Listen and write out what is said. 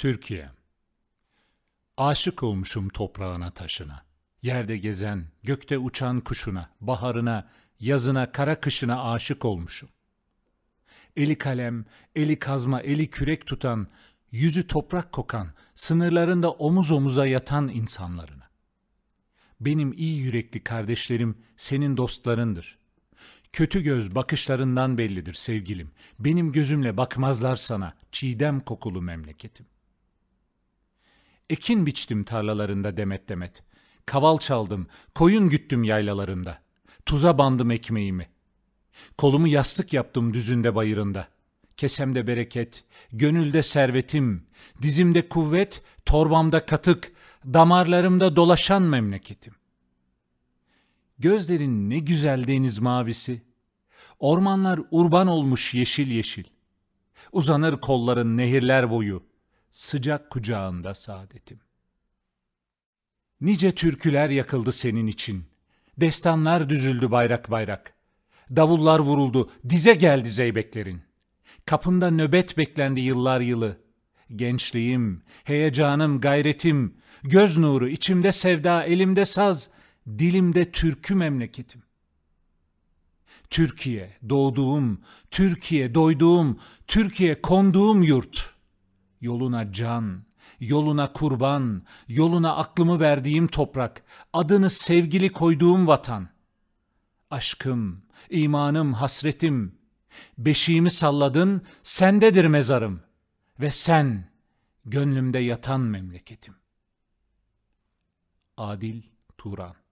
Türkiye Aşık olmuşum toprağına taşına, yerde gezen, gökte uçan kuşuna, baharına, yazına, kara kışına aşık olmuşum. Eli kalem, eli kazma, eli kürek tutan, yüzü toprak kokan, sınırlarında omuz omuza yatan insanlarına. Benim iyi yürekli kardeşlerim senin dostlarındır. Kötü göz bakışlarından bellidir sevgilim. Benim gözümle bakmazlar sana çiğdem kokulu memleketim.'' Ekin biçtim tarlalarında demet demet. Kaval çaldım, koyun güttüm yaylalarında. Tuza bandım ekmeğimi. Kolumu yastık yaptım düzünde bayırında. Kesemde bereket, gönülde servetim, dizimde kuvvet, torbamda katık, damarlarımda dolaşan memleketim. Gözlerin ne güzel deniz mavisi, ormanlar urban olmuş yeşil yeşil. Uzanır kolların nehirler boyu, sıcak kucağında saadetim. Nice türküler yakıldı senin için. Destanlar düzüldü bayrak bayrak. Davullar vuruldu, dize geldi zeybeklerin. Kapında nöbet beklendi yıllar yılı. Gençliğim, heyecanım, gayretim, göz nuru, içimde sevda, elimde saz, dilimde türkü memleketim. Türkiye, doğduğum, Türkiye, doyduğum, Türkiye, konduğum yurt.'' Yoluna can, yoluna kurban, yoluna aklımı verdiğim toprak, adını sevgili koyduğum vatan. Aşkım, imanım, hasretim, beşiğimi salladın, sendedir mezarım ve sen gönlümde yatan memleketim. Adil Turan